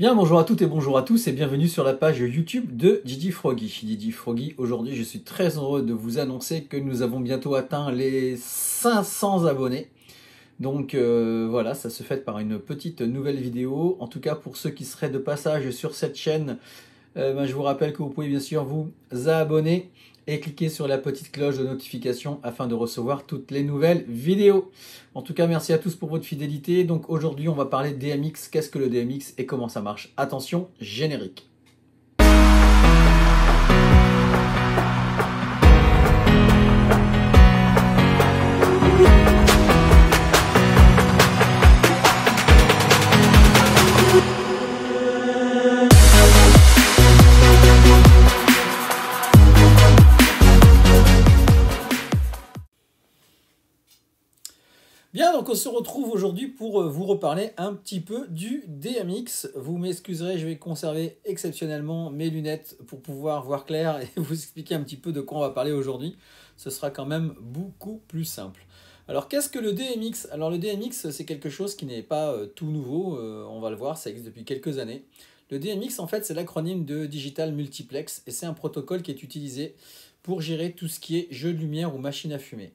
Bien, bonjour à toutes et bonjour à tous et bienvenue sur la page YouTube de Didi Froggy. Didi Froggy, aujourd'hui je suis très heureux de vous annoncer que nous avons bientôt atteint les 500 abonnés. Donc euh, voilà, ça se fait par une petite nouvelle vidéo. En tout cas pour ceux qui seraient de passage sur cette chaîne, euh, ben, je vous rappelle que vous pouvez bien sûr vous abonner et cliquez sur la petite cloche de notification afin de recevoir toutes les nouvelles vidéos. En tout cas, merci à tous pour votre fidélité. Donc aujourd'hui, on va parler DMX, qu'est-ce que le DMX et comment ça marche. Attention, générique. donc on se retrouve aujourd'hui pour euh, vous reparler un petit peu du DMX. Vous m'excuserez, je vais conserver exceptionnellement mes lunettes pour pouvoir voir clair et vous expliquer un petit peu de quoi on va parler aujourd'hui. Ce sera quand même beaucoup plus simple. Alors qu'est-ce que le DMX Alors le DMX, c'est quelque chose qui n'est pas euh, tout nouveau, euh, on va le voir, ça existe depuis quelques années. Le DMX, en fait, c'est l'acronyme de Digital Multiplex et c'est un protocole qui est utilisé pour gérer tout ce qui est jeu de lumière ou machine à fumer.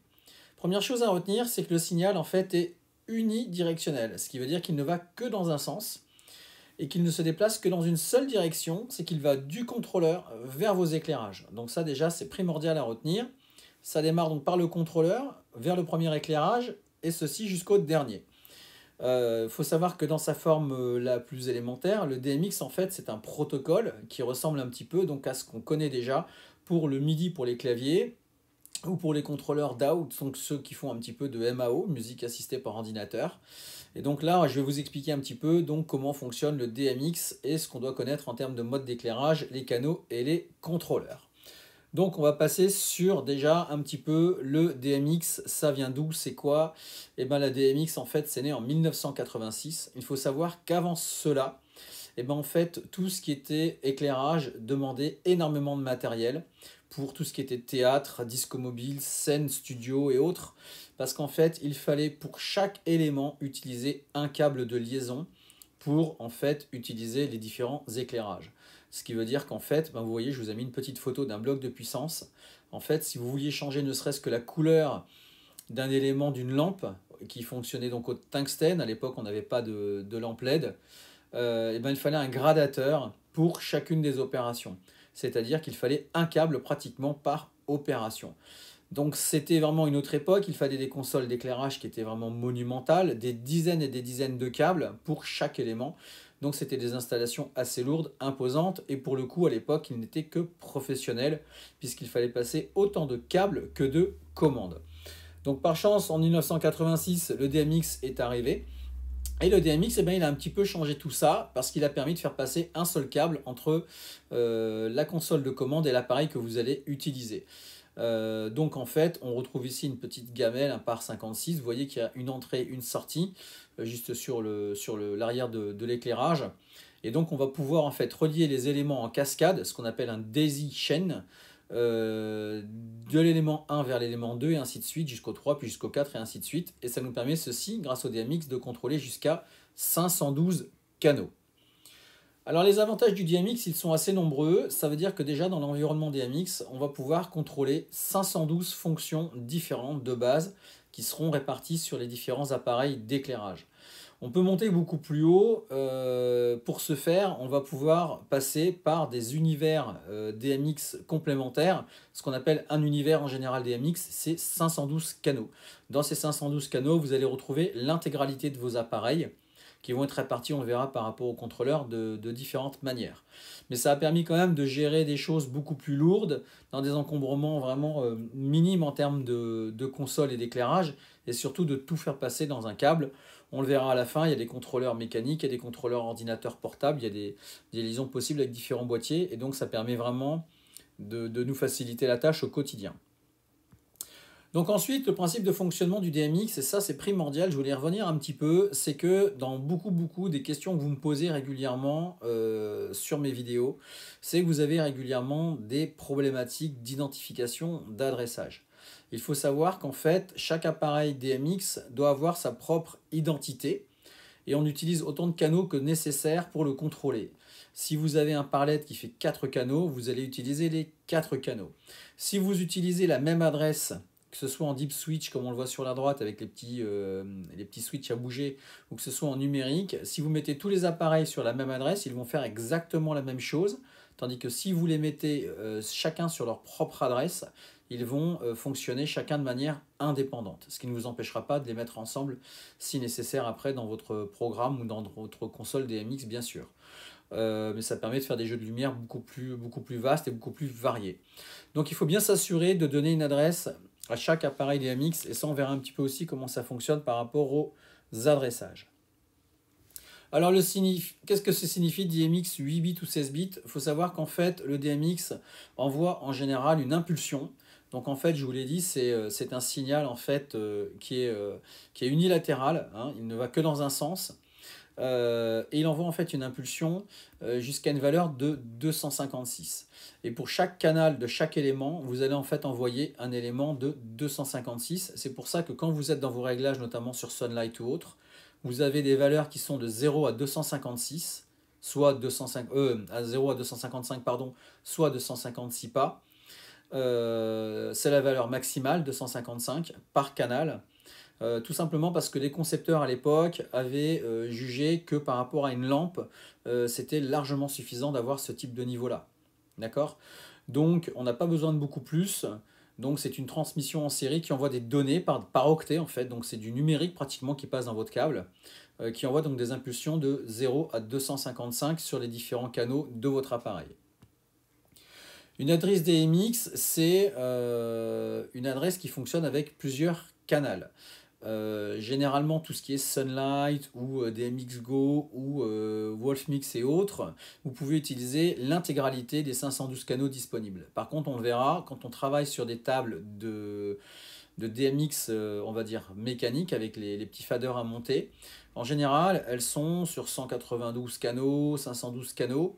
Première chose à retenir, c'est que le signal en fait est unidirectionnel, ce qui veut dire qu'il ne va que dans un sens et qu'il ne se déplace que dans une seule direction, c'est qu'il va du contrôleur vers vos éclairages. Donc ça déjà c'est primordial à retenir. Ça démarre donc par le contrôleur vers le premier éclairage et ceci jusqu'au dernier. Il euh, faut savoir que dans sa forme euh, la plus élémentaire, le DMX en fait c'est un protocole qui ressemble un petit peu donc à ce qu'on connaît déjà pour le MIDI pour les claviers, ou pour les contrôleurs DAO, donc ceux qui font un petit peu de MAO, musique assistée par ordinateur. Et donc là, je vais vous expliquer un petit peu donc, comment fonctionne le DMX et ce qu'on doit connaître en termes de mode d'éclairage, les canaux et les contrôleurs. Donc on va passer sur déjà un petit peu le DMX, ça vient d'où, c'est quoi Et eh bien la DMX en fait c'est né en 1986. Il faut savoir qu'avant cela, et eh ben en fait tout ce qui était éclairage demandait énormément de matériel pour tout ce qui était théâtre, disco mobile, scène, studio et autres, parce qu'en fait, il fallait pour chaque élément utiliser un câble de liaison pour en fait utiliser les différents éclairages. Ce qui veut dire qu'en fait, ben, vous voyez, je vous ai mis une petite photo d'un bloc de puissance. En fait, si vous vouliez changer ne serait-ce que la couleur d'un élément d'une lampe, qui fonctionnait donc au tungstène, à l'époque on n'avait pas de, lampe LED, et euh, eh ben, il fallait un gradateur pour chacune des opérations c'est-à-dire qu'il fallait un câble pratiquement par opération. Donc c'était vraiment une autre époque, il fallait des consoles d'éclairage qui étaient vraiment monumentales, des dizaines et des dizaines de câbles pour chaque élément. Donc c'était des installations assez lourdes, imposantes, et pour le coup à l'époque il n'était que professionnel puisqu'il fallait passer autant de câbles que de commandes. Donc par chance en 1986 le DMX est arrivé, et le DMX, eh bien, il a un petit peu changé tout ça parce qu'il a permis de faire passer un seul câble entre euh, la console de commande et l'appareil que vous allez utiliser. Euh, donc en fait, on retrouve ici une petite gamelle, un par 56. Vous voyez qu'il y a une entrée, une sortie, euh, juste sur l'arrière sur de, de l'éclairage. Et donc on va pouvoir en fait relier les éléments en cascade, ce qu'on appelle un daisy chain. Euh, de l'élément 1 vers l'élément 2 et ainsi de suite jusqu'au 3 puis jusqu'au 4 et ainsi de suite. Et ça nous permet ceci, grâce au DMX, de contrôler jusqu'à 512 canaux. Alors les avantages du DMX, ils sont assez nombreux. Ça veut dire que déjà dans l'environnement DMX, on va pouvoir contrôler 512 fonctions différentes de base qui seront réparties sur les différents appareils d'éclairage. On peut monter beaucoup plus haut. Euh, pour ce faire, on va pouvoir passer par des univers euh, DMX complémentaires. Ce qu'on appelle un univers en général DMX, c'est 512 canaux. Dans ces 512 canaux, vous allez retrouver l'intégralité de vos appareils qui vont être répartis, on le verra, par rapport au contrôleur de, différentes manières. Mais ça a permis quand même de gérer des choses beaucoup plus lourdes, dans des encombrements vraiment euh, minimes en termes de, de console et d'éclairage, et surtout de tout faire passer dans un câble. On le verra à la fin, il y a des contrôleurs mécaniques, il y a des contrôleurs ordinateurs portables, il y a des, liaisons possibles avec différents boîtiers, et donc ça permet vraiment de, nous faciliter la tâche au quotidien. Donc ensuite, le principe de fonctionnement du DMX, et ça c'est primordial, je voulais y revenir un petit peu, c'est que dans beaucoup beaucoup des questions que vous me posez régulièrement euh, sur mes vidéos, c'est que vous avez régulièrement des problématiques d'identification, d'adressage. Il faut savoir qu'en fait, chaque appareil DMX doit avoir sa propre identité et on utilise autant de canaux que nécessaire pour le contrôler. Si vous avez un parlette qui fait 4 canaux, vous allez utiliser les 4 canaux. Si vous utilisez la même adresse, que ce soit en deep switch comme on le voit sur la droite avec les petits, euh, les petits switches à bouger, ou que ce soit en numérique, si vous mettez tous les appareils sur la même adresse, ils vont faire exactement la même chose. Tandis que si vous les mettez euh, chacun sur leur propre adresse, ils vont euh, fonctionner chacun de manière indépendante, ce qui ne vous empêchera pas de les mettre ensemble si nécessaire après dans votre programme ou dans votre console DMX bien sûr. Euh, mais ça permet de faire des jeux de lumière beaucoup plus, beaucoup plus vastes et beaucoup plus variés. Donc il faut bien s'assurer de donner une adresse à chaque appareil DMX et ça on verra un petit peu aussi comment ça fonctionne par rapport aux adressages. Alors, qu'est-ce que ça signifie DMX 8 bits ou 16 bits Il faut savoir qu'en fait, le DMX envoie en général une impulsion donc en fait, je vous l'ai dit, c'est euh, un signal en fait euh, euh, qui, est, unilatéral, hein. il ne va que dans un sens. et il envoie en fait une impulsion jusqu'à une valeur de 256. Et pour chaque canal de chaque élément, vous allez en fait envoyer un élément de 256. C'est pour ça que quand vous êtes dans vos réglages, notamment sur Sunlight ou autre, vous avez des valeurs qui sont de 0 à 256, soit 205, à 0 à 255, pardon, soit 256 pas. Euh, c'est la valeur maximale, 255, par canal. Euh, tout simplement parce que les concepteurs à l'époque avaient euh, jugé que par rapport à une lampe, c'était largement suffisant d'avoir ce type de niveau-là. D'accord Donc on n'a pas besoin de beaucoup plus. Donc c'est une transmission en série qui envoie des données par, par octet en fait. Donc c'est du numérique pratiquement qui passe dans votre câble, qui envoie donc des impulsions de 0 à 255 sur les différents canaux de votre appareil. Une adresse DMX, c'est euh, une adresse qui fonctionne avec plusieurs canaux. Euh, généralement, tout ce qui est Sunlight ou euh, DMX Go ou Wolfmix et autres, vous pouvez utiliser l'intégralité des 512 canaux disponibles. Par contre, on le verra, quand on travaille sur des tables de, DMX, on va dire, mécanique avec les, les petits faders à monter, en général, elles sont sur 192 canaux, 512 canaux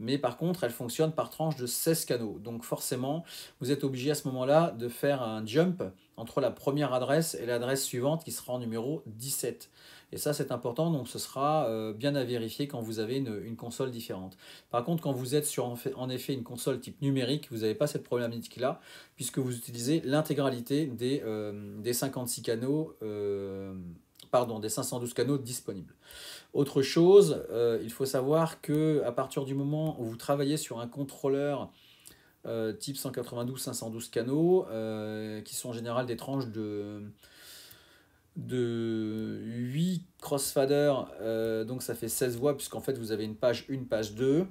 mais par contre, elle fonctionne par tranche de 16 canaux. Donc forcément, vous êtes obligé à ce moment-là de faire un jump entre la première adresse et l'adresse suivante qui sera en numéro 17. Et ça, c'est important, donc ce sera euh, bien à vérifier quand vous avez une, console différente. Par contre, quand vous êtes sur en, effet une console type numérique, vous n'avez pas cette problématique-là, puisque vous utilisez l'intégralité des, euh, des 56 canaux. Euh, pardon, des 512 canaux disponibles. Autre chose, euh, il faut savoir que à partir du moment où vous travaillez sur un contrôleur euh, type 192, 512 canaux, euh, qui sont en général des tranches de, 8 crossfaders, donc ça fait 16 voix, puisqu'en fait vous avez une page 1, page 2.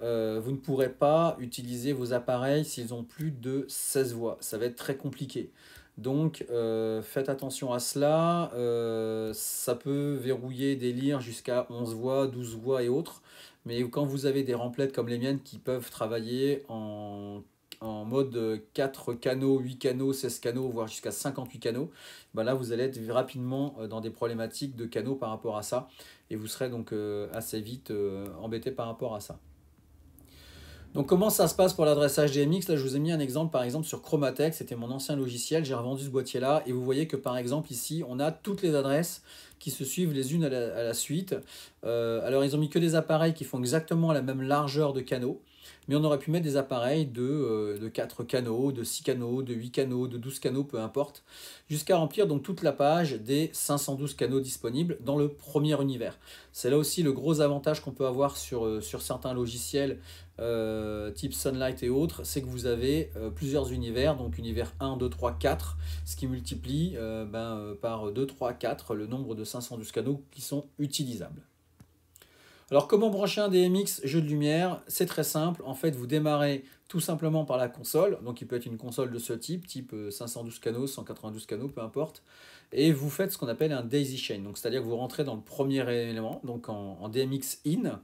vous ne pourrez pas utiliser vos appareils s'ils ont plus de 16 voix. Ça va être très compliqué. Donc euh, faites attention à cela, euh, ça peut verrouiller des lires jusqu'à 11 voix, 12 voix et autres, mais quand vous avez des remplettes comme les miennes qui peuvent travailler en, en mode 4 canaux, 8 canaux, 16 canaux, voire jusqu'à 58 canaux, bah là vous allez être rapidement euh, dans des problématiques de canaux par rapport à ça, et vous serez donc assez vite embêté par rapport à ça. Donc comment ça se passe pour l'adresse DMX Là, je vous ai mis un exemple, par exemple, sur Chromatech, c'était mon ancien logiciel, j'ai revendu ce boîtier-là, et vous voyez que, par exemple, ici, on a toutes les adresses qui se suivent les unes à la, suite. Euh, alors, ils ont mis que des appareils qui font exactement la même largeur de canaux mais on aurait pu mettre des appareils de, 4 euh, canaux, de 6 canaux, de 8 canaux, de 12 canaux, peu importe, jusqu'à remplir donc toute la page des 512 canaux disponibles dans le premier univers. C'est là aussi le gros avantage qu'on peut avoir sur, euh, sur certains logiciels euh, type Sunlight et autres, c'est que vous avez plusieurs univers, donc univers 1, 2, 3, 4, ce qui multiplie ben, par 2, 3, 4 le nombre de 512 canaux qui sont utilisables. Alors comment brancher un DMX jeu de lumière C'est très simple. En fait, vous démarrez tout simplement par la console. Donc il peut être une console de ce type, type 512 euh, canaux, 192 canaux, peu importe. Et vous faites ce qu'on appelle un daisy chain. Donc c'est-à-dire que vous rentrez dans le premier élément, donc en, DMX in.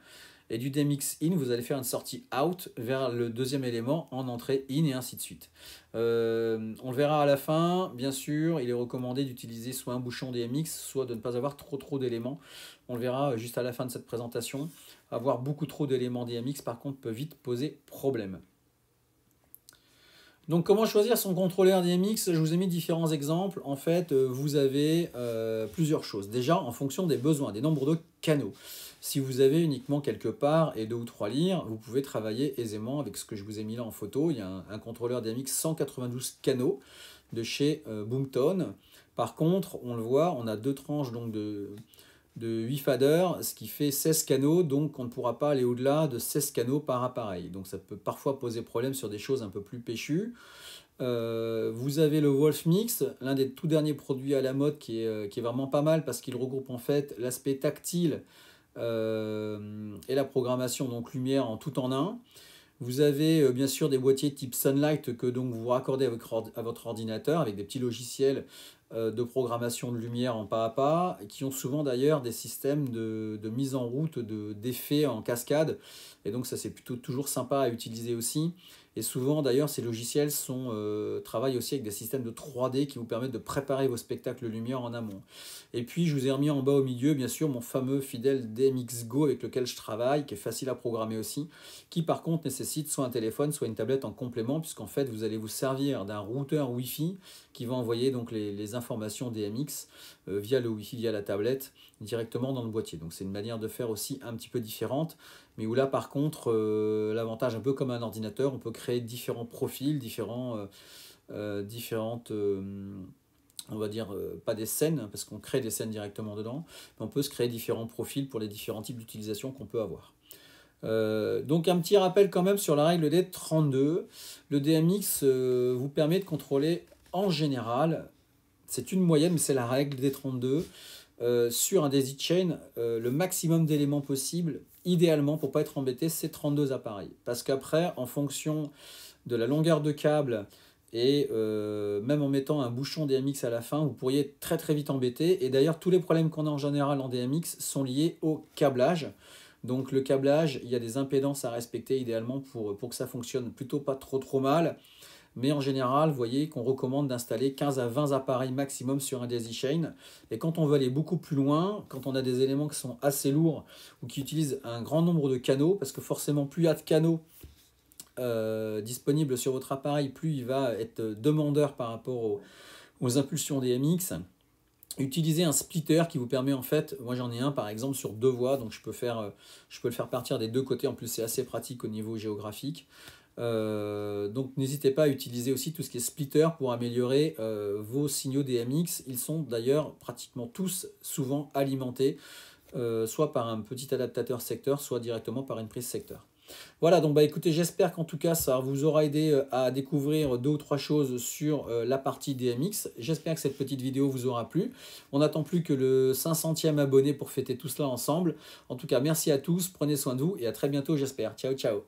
Et du DMX in, vous allez faire une sortie out vers le deuxième élément en entrée in et ainsi de suite. Euh, on le verra à la fin, bien sûr, il est recommandé d'utiliser soit un bouchon DMX, soit de ne pas avoir trop trop d'éléments on le verra juste à la fin de cette présentation. Avoir beaucoup trop d'éléments DMX, par contre, peut vite poser problème. Donc comment choisir son contrôleur DMX Je vous ai mis différents exemples. En fait, euh, vous avez euh, plusieurs choses. Déjà, en fonction des besoins, des nombres de canaux. Si vous avez uniquement quelque part et deux ou trois lignes, vous pouvez travailler aisément avec ce que je vous ai mis là en photo. Il y a un, contrôleur DMX 192 canaux de chez Boomton. Euh, Boomtone. Par contre, on le voit, on a deux tranches donc de, de 8 faders, ce qui fait 16 canaux, donc on ne pourra pas aller au-delà de 16 canaux par appareil. Donc ça peut parfois poser problème sur des choses un peu plus pêchues. Euh, vous avez le Wolf Mix, l'un des tout derniers produits à la mode qui est, euh, vraiment pas mal parce qu'il regroupe en fait l'aspect tactile euh, et la programmation donc lumière en tout en un. Vous avez bien sûr des boîtiers type Sunlight que donc vous raccordez à votre ordinateur avec des petits logiciels euh, de programmation de lumière en pas à pas, qui ont souvent d'ailleurs des systèmes de, mise en route d'effets en cascade. Et donc ça c'est plutôt toujours sympa à utiliser aussi. Et souvent d'ailleurs ces logiciels sont, euh, travaillent aussi avec des systèmes de 3D qui vous permettent de préparer vos spectacles lumière en amont. Et puis je vous ai remis en bas au milieu bien sûr mon fameux fidèle DMX Go avec lequel je travaille, qui est facile à programmer aussi, qui par contre nécessite soit un téléphone, soit une tablette en complément, puisqu'en fait vous allez vous servir d'un routeur Wi-Fi qui va envoyer donc les, les information DMX euh, via le wifi via la tablette, directement dans le boîtier. Donc c'est une manière de faire aussi un petit peu différente, mais où là par contre, euh, l'avantage un peu comme un ordinateur, on peut créer différents profils, différents, euh, différentes on va dire, pas des scènes, hein, parce qu'on crée des scènes directement dedans, mais on peut se créer différents profils pour les différents types d'utilisation qu'on peut avoir. donc un petit rappel quand même sur la règle des 32. Le DMX vous permet de contrôler en général c'est une moyenne, mais c'est la règle des 32. Euh, sur un daisy chain, euh, le maximum d'éléments possibles, idéalement pour pas être embêté, c'est 32 appareils. Parce qu'après, en fonction de la longueur de câble et euh, même en mettant un bouchon DMX à la fin, vous pourriez être très très vite embêté. Et d'ailleurs, tous les problèmes qu'on a en général en DMX sont liés au câblage. Donc le câblage, il y a des impédances à respecter idéalement pour, pour que ça fonctionne plutôt pas trop trop mal. Mais en général, vous voyez qu'on recommande d'installer 15 à 20 appareils maximum sur un daisy chain. Et quand on veut aller beaucoup plus loin, quand on a des éléments qui sont assez lourds ou qui utilisent un grand nombre de canaux, parce que forcément plus il y a de canaux, euh, disponibles sur votre appareil, plus il va être demandeur par rapport aux, aux impulsions DMX. Utilisez un splitter qui vous permet en fait, moi j'en ai un par exemple sur deux voies, donc je peux, faire, euh, je peux le faire partir des deux côtés, en plus c'est assez pratique au niveau géographique. Euh, donc n'hésitez pas à utiliser aussi tout ce qui est splitter pour améliorer euh, vos signaux DMX. Ils sont d'ailleurs pratiquement tous souvent alimentés, euh, soit par un petit adaptateur secteur, soit directement par une prise secteur. Voilà, donc bah écoutez, j'espère qu'en tout cas ça vous aura aidé à découvrir deux ou trois choses sur la partie DMX. J'espère que cette petite vidéo vous aura plu. On n'attend plus que le 500e abonné pour fêter tout cela ensemble. En tout cas, merci à tous, prenez soin de vous et à très bientôt j'espère. Ciao, ciao